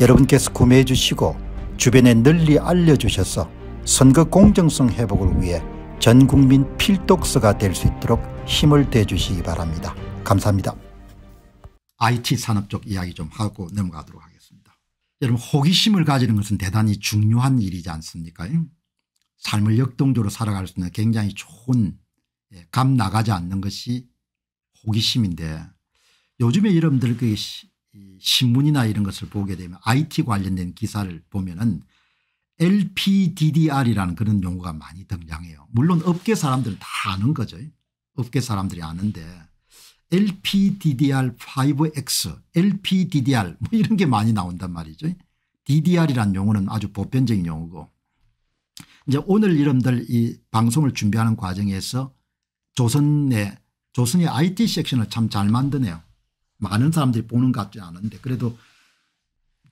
여러분께서 구매해 주시고 주변에 널리 알려주셔서 선거 공정성 회복을 위해 전국민 필독서가 될 수 있도록 힘을 대주시기 바랍니다. 감사합니다. IT 산업 쪽 이야기 좀 하고 넘어가도록 하겠습니다. 여러분 호기심을 가지는 것은 대단히 중요한 일이지 않습니까 예? 삶을 역동적으로 살아갈 수 있는 굉장히 좋은 예, 감 나가지 않는 것이 호기심인데 요즘에 여러분들 그이 신문이나 이런 것을 보게 되면 IT 관련된 기사를 보면은 LPDDR이라는 그런 용어가 많이 등장해요. 물론 업계 사람들은 다 아는 거죠. 업계 사람들이 아는데 LPDDR5X, LPDDR 뭐 이런 게 많이 나온단 말이죠. DDR이란 용어는 아주 보편적인 용어고 이제 오늘 이름들 이 방송을 준비하는 과정에서 조선의 조선이 IT 섹션을 참 잘 만드네요. 많은 사람들이 보는 것 같지 않은데 그래도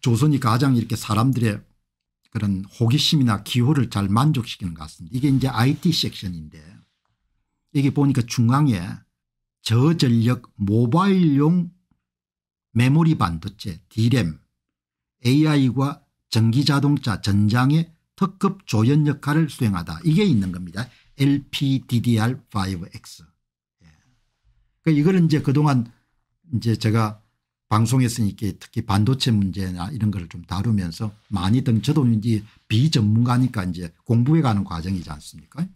조선이 가장 이렇게 사람들의 그런 호기심이나 기호를 잘 만족시키는 것 같습니다. 이게 이제 IT 섹션인데 이게 보니까 중앙에 저전력 모바일용 메모리 반도체 D램 AI과 전기자동차 전장의 특급 조연 역할을 수행하다 이게 있는 겁니다. LPDDR5X. 예. 그러니까 이걸 이제 그동안 이제 제가 방송했으니까 특히 반도체 문제나 이런 걸 좀 다루면서 많이 등 저도 이제 비전문가니까 이제 공부해 가는 과정이지 않습니까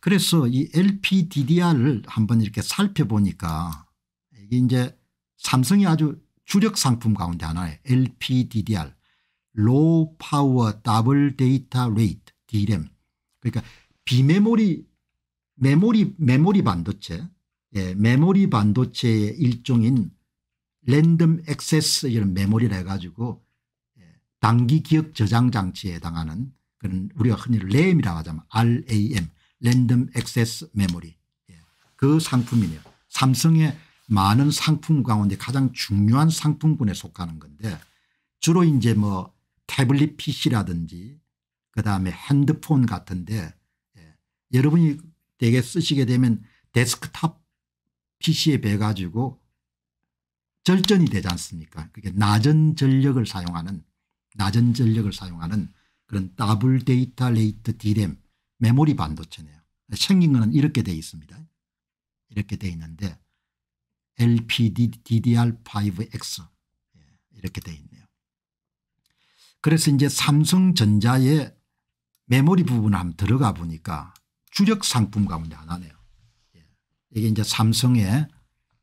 그래서 이 LPDDR을 한번 이렇게 살펴보니까 이게 이제 삼성이 아주 주력 상품 가운데 하나의 LPDDR Low Power Double Data Rate DRAM 그러니까 비메모리 메모리 메모리 반도체 예, 메모리 반도체의 일종인 랜덤 액세스 이런 메모리를 해가지고 예, 단기 기억 저장 장치에 해당하는 그런 우리가 흔히 램이라고 하자면 RAM 랜덤 액세스 메모리 예, 그 상품이네요. 삼성의 많은 상품 가운데 가장 중요한 상품군에 속하는 건데 주로 이제 뭐 태블릿 PC라든지 그다음에 핸드폰 같은데 예, 여러분이 되게 쓰시게 되면 데스크탑 PC에 배가지고 절전이 되지 않습니까 그게 낮은 전력을 사용하는 낮은 전력을 사용하는 그런 더블 데이터 레이트 디램 메모리 반도체네요. 생긴 거는 이렇게 돼 있습니다. 이렇게 돼 있는데 LPDDR5X 예, 이렇게 돼 있네요. 그래서 이제 삼성전자의 메모리 부분을 한번 들어가 보니까 주력 상품 가운데 하나네요. 이게 이제 삼성의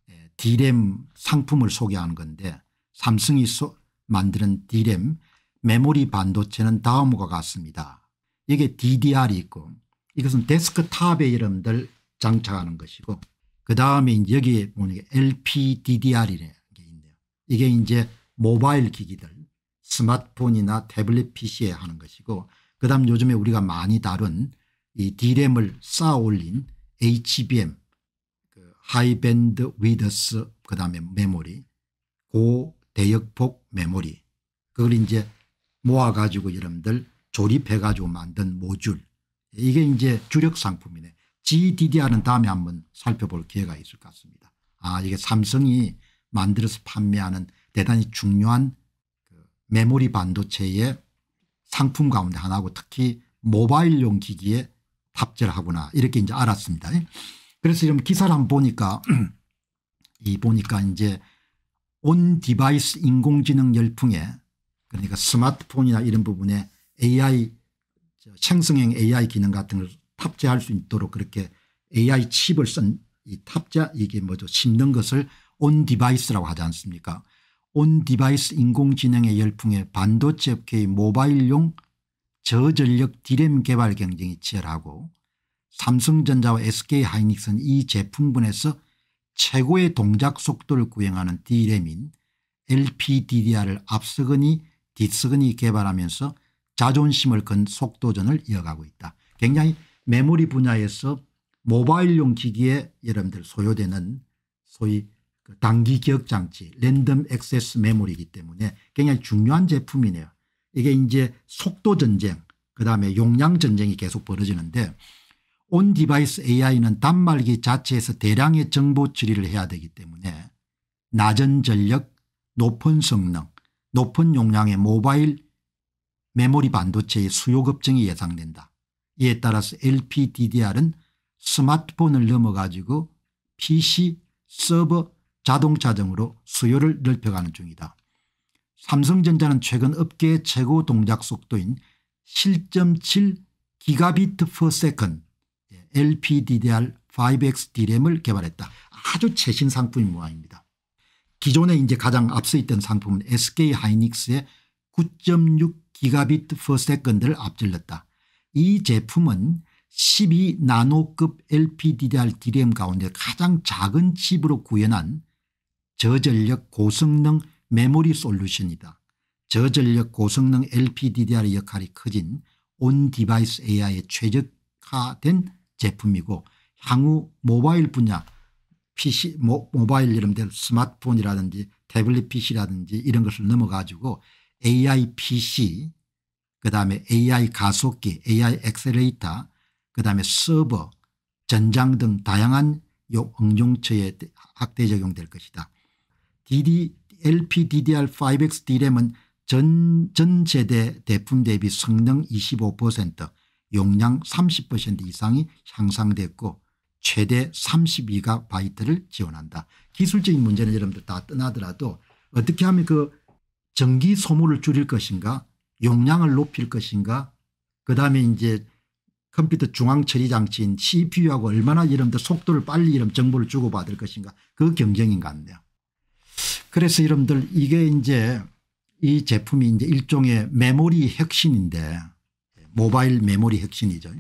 예, 디램 상품을 소개하는 건데 삼성이 소, 만드는 디램 메모리 반도체는 다음과 같습니다. 이게 DDR이 있고 이것은 데스크탑에 여러들 장착하는 것이고 그 다음에 여기 보니까 LPDDR이라는 게 있네요. 이게 이제 모바일 기기들 스마트폰이나 태블릿 PC에 하는 것이고 그 다음 요즘에 우리가 많이 다룬 이 D램을 쌓아 올린 HBM 하이밴드 위더스 그 다음에 메모리 고대역폭 메모리 그걸 이제 모아가지고 여러분들 조립해가지고 만든 모듈 이게 이제 주력 상품이네. GDDR은 다음에 한번 살펴볼 기회가 있을 것 같습니다. 아 이게 삼성이 만들어서 판매하는 대단히 중요한 그 메모리 반도체의 상품 가운데 하나고 특히 모바일용 기기에 탑재를 하구나 이렇게 이제 알았습니다. 그래서 이런 기사를 한번 보니까 이 보니까 이제 온 디바이스 인공지능 열풍에 그러니까 스마트폰이나 이런 부분에 AI 생성형 AI 기능 같은 걸 탑재할 수 있도록 그렇게 AI 칩을 쓴 이 탑재 이게 뭐죠 심는 것을 온 디바이스라고 하지 않습니까 온 디바이스 인공지능의 열풍에 반도체 업계의 모바일용 저전력 디램 개발 경쟁이 치열하고 삼성전자와 SK하이닉스는 이 제품군에서 최고의 동작 속도를 구행하는 D램인 LPDDR을 앞서거니 뒤서거니 개발하면서 자존심을 건 속도전을 이어가고 있다. 굉장히 메모리 분야에서 모바일용 기기에 여러분들 소요되는 소위 그 단기 기억장치 랜덤 액세스 메모리이기 때문에 굉장히 중요한 제품이네요. 이게 이제 속도 전쟁 그다음에 용량 전쟁이 계속 벌어지는데 온 디바이스 AI는 단말기 자체에서 대량의 정보 처리를 해야 되기 때문에 낮은 전력, 높은 성능, 높은 용량의 모바일 메모리 반도체의 수요 급증이 예상된다. 이에 따라서 LPDDR은 스마트폰을 넘어가지고 PC, 서버, 자동차 등으로 수요를 넓혀가는 중이다. 삼성전자는 최근 업계 의 최고 동작 속도인 7.7 기가비트 퍼 세컨 LPDDR5X DRAM을 개발했다. 아주 최신 상품인 모양입니다. 기존에 이제 가장 앞서 있던 상품은 SK 하이닉스의 9.6 기가비트 퍼세컨드를 앞질렀다. 이 제품은 12 나노급 LPDDR DRAM 가운데 가장 작은 칩으로 구현한 저전력 고성능 메모리 솔루션이다. 저전력 고성능 LPDDR의 역할이 커진 온 디바이스 AI에 최적화된 제품이고 향후 모바일 분야 PC 모, 모바일 이름대로 스마트폰이라든지 태블릿 PC라든지 이런 것을 넘어가지고 AI PC 그다음에 AI 가속기 AI 엑셀레이터 그다음에 서버 전장 등 다양한 요 응용처에 확대 적용될 것이다. DD, LPDDR5X D램은 전, 전 세대 대품 대비 성능 25% 용량 30% 이상이 향상됐고 최대 32가 바이트를 지원한다. 기술적인 문제는 여러분들 다 떠나더라도 어떻게 하면 그 전기 소모를 줄일 것인가 용량을 높일 것인가 그다음에 이제 컴퓨터 중앙처리 장치인 cpu하고 얼마나 여러분들 속도를 빨리 이런 정보를 주고받을 것인가 그 경쟁인 것 같네요. 그래서 여러분들 이게 이제 이 제품이 이제 일종의 메모리 혁신인데 모바일 메모리 핵심이죠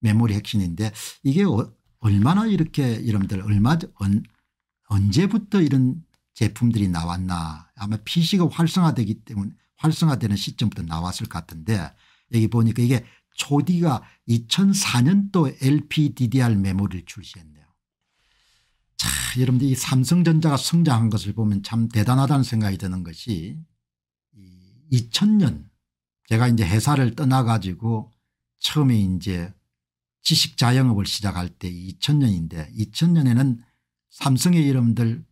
메모리 혁신인데 이게 어, 얼마나 이렇게 여러분들 얼마 언, 언제부터 이런 제품들이 나왔나 아마 PC가 활성화되기 때문에 활성화되는 시점부터 나왔을 것 같은데 여기 보니까 이게 초디가 2004년도 LPDDR 메모리를 출시했네요. 자 여러분들 이 삼성전자가 성장한 것을 보면 참 대단하다는 생각이 드는 것이 2000년 제가 이제 회사를 떠나가지고 처음에 이제 지식 자영업을 시작할 때 2000년인데 2000년에는 삼성의 이름들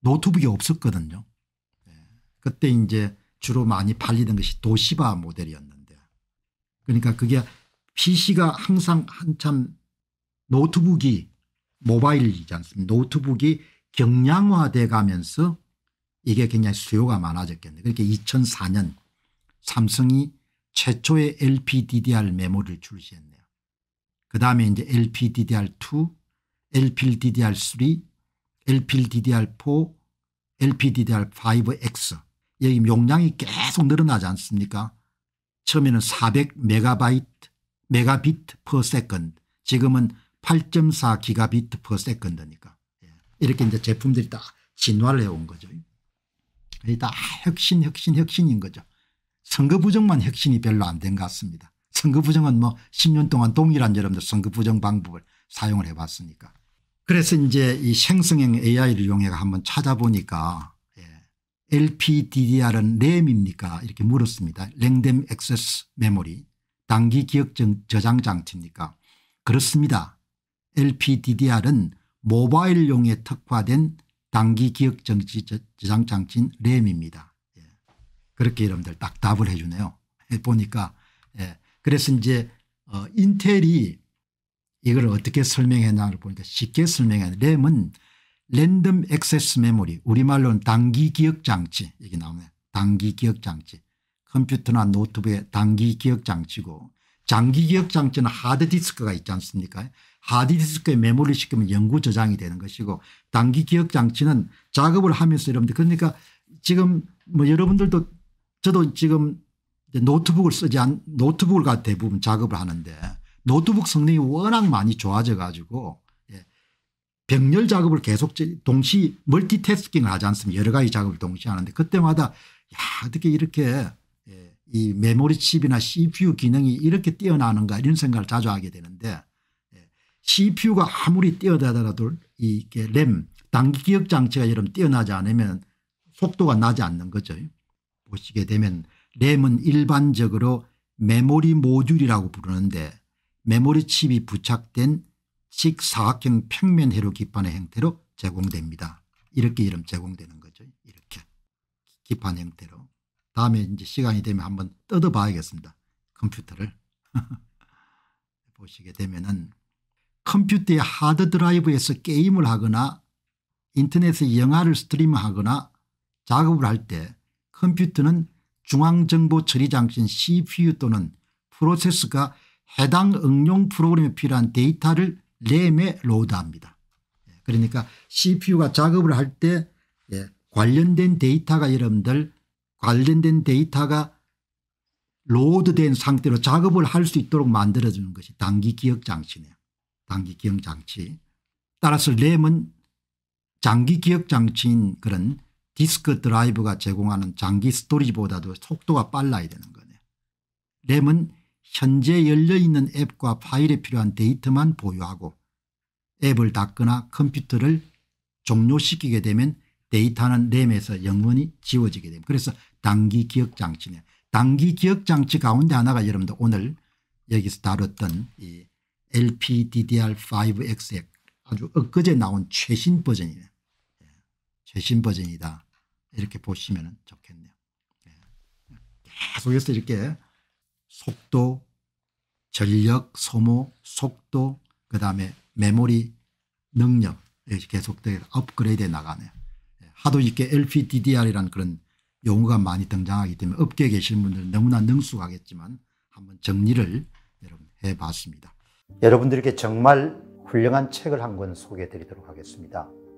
노트북이 없었거든요. 예. 그때 이제 주로 많이 팔리던 것이 도시바 모델이었는데 그러니까 그게 PC가 항상 한참 노트북이 모바일이지 않습니까 노트북이 경량화돼 가면서 이게 굉장히 수요가 많아졌겠네요. 그렇게 그러니까 2004년 삼성이 최초의 LPDDR 메모를 출시했네요. 그 다음에 이제 LPDDR2, LPDDR3, LPDDR4, LPDDR5X 여기 용량이 계속 늘어나지 않습니까 처음에는 400메가바이트 메가비트 퍼 세컨드 지금은 8.4 기가비트 퍼 세컨드니까 예. 이렇게 이제 제품들이 다 진화를 해온 거죠. 다 혁신 혁신 혁신인 거죠. 선거 부정만 혁신이 별로 안 된 것 같습니다. 선거 부정은 뭐 10년 동안 동일한 여러분들 선거 부정 방법을 사용을 해봤으니까. 그래서 이제 이 생성형 AI를 이용해 한번 찾아보니까 예. LPDDR은 램입니까 이렇게 물었습니다. 랭덤 액세스 메모리 단기 기억 저장 장치입니까 그렇습니다. LPDDR은 모바일용에 특화된 단기 기억 저장 장치인 램입니다. 그렇게 여러분들 딱 답을 해 주네요. 보니까 예. 그래서 이제 어 인텔이 이걸 어떻게 설명했나를 보니까 쉽게 설명해 램은 랜덤 액세스 메모리 우리말로는 단기 기억 장치 이게 나오네 단기 기억 장치 컴퓨터나 노트북에 단기 기억 장치고 장기 기억 장치는 하드디스크가 있지 않습니까 하드디스크에 메모리 시키면 영구 저장이 되는 것이고 단기 기억 장치는 작업을 하면서 여러분들 그러니까 지금 뭐 여러분들도 저도 지금 노트북을 쓰지 않 노트북을 가 대부분 작업을 하는데 노트북 성능이 워낙 많이 좋아져 가지고 예, 병렬 작업을 계속 동시 멀티태스킹을 하지 않습니까 여러 가지 작업을 동시에 하는데 그때마다 야 어떻게 이렇게 예, 이 메모리 칩이나 cpu 기능이 이렇게 뛰어나는가 이런 생각을 자주 하게 되는데 cpu가 예, 아무리 뛰어나더라도 이게 램 단기 기억 장치가 이런 뛰어나지 않으면 속도가 나지 않는 거죠. 보시게 되면 램은 일반적으로 메모리 모듈이라고 부르는데 메모리 칩이 부착된 직사각형 평면 회로 기판의 형태로 제공됩니다. 이렇게 이름 제공되는 거죠. 이렇게 기판 형태로. 다음에 이제 시간이 되면 한번 뜯어봐야겠습니다. 컴퓨터를. 보시게 되면은 컴퓨터의 하드드라이브에서 게임을 하거나 인터넷에 영화를 스트리밍하거나 작업을 할때 컴퓨터는 중앙정보처리장치인 cpu 또는 프로세스가 해당 응용 프로그램에 필요한 데이터를 램에 로드합니다. 예, 그러니까 cpu가 작업을 할때 예, 관련된 데이터가 여러분들 관련된 데이터가 로드된 상태로 작업을 할 수 있도록 만들어주는 것이 단기 기억 장치네요. 단기 기억 장치. 따라서 램은 장기 기억 장치인 그런 디스크 드라이브가 제공하는 장기 스토리지보다도 속도가 빨라야 되는 거네요. 램은 현재 열려있는 앱과 파일에 필요한 데이터만 보유하고 앱을 닫거나 컴퓨터를 종료시키게 되면 데이터는 램에서 영원히 지워지게 됩니다. 그래서 단기 기억 장치네요. 단기 기억 장치 가운데 하나가 여러분들 오늘 여기서 다뤘던 이 LPDDR5X의 아주 엊그제 나온 최신 버전이네요. 최신 버전이다. 이렇게 보시면 좋겠네요. 네. 계속해서 이렇게 속도, 전력, 소모, 속도, 그 다음에 메모리 능력 계속 업그레이드해 나가네요. 네. 하도 이게 LPDDR이라는 그런 용어가 많이 등장하기 때문에 업계에 계신 분들은 너무나 능숙하겠지만 한번 정리를 여러분 해봤습니다. 여러분들에 정말 훌륭한 책을 한 권 소개해 드리도록 하겠습니다.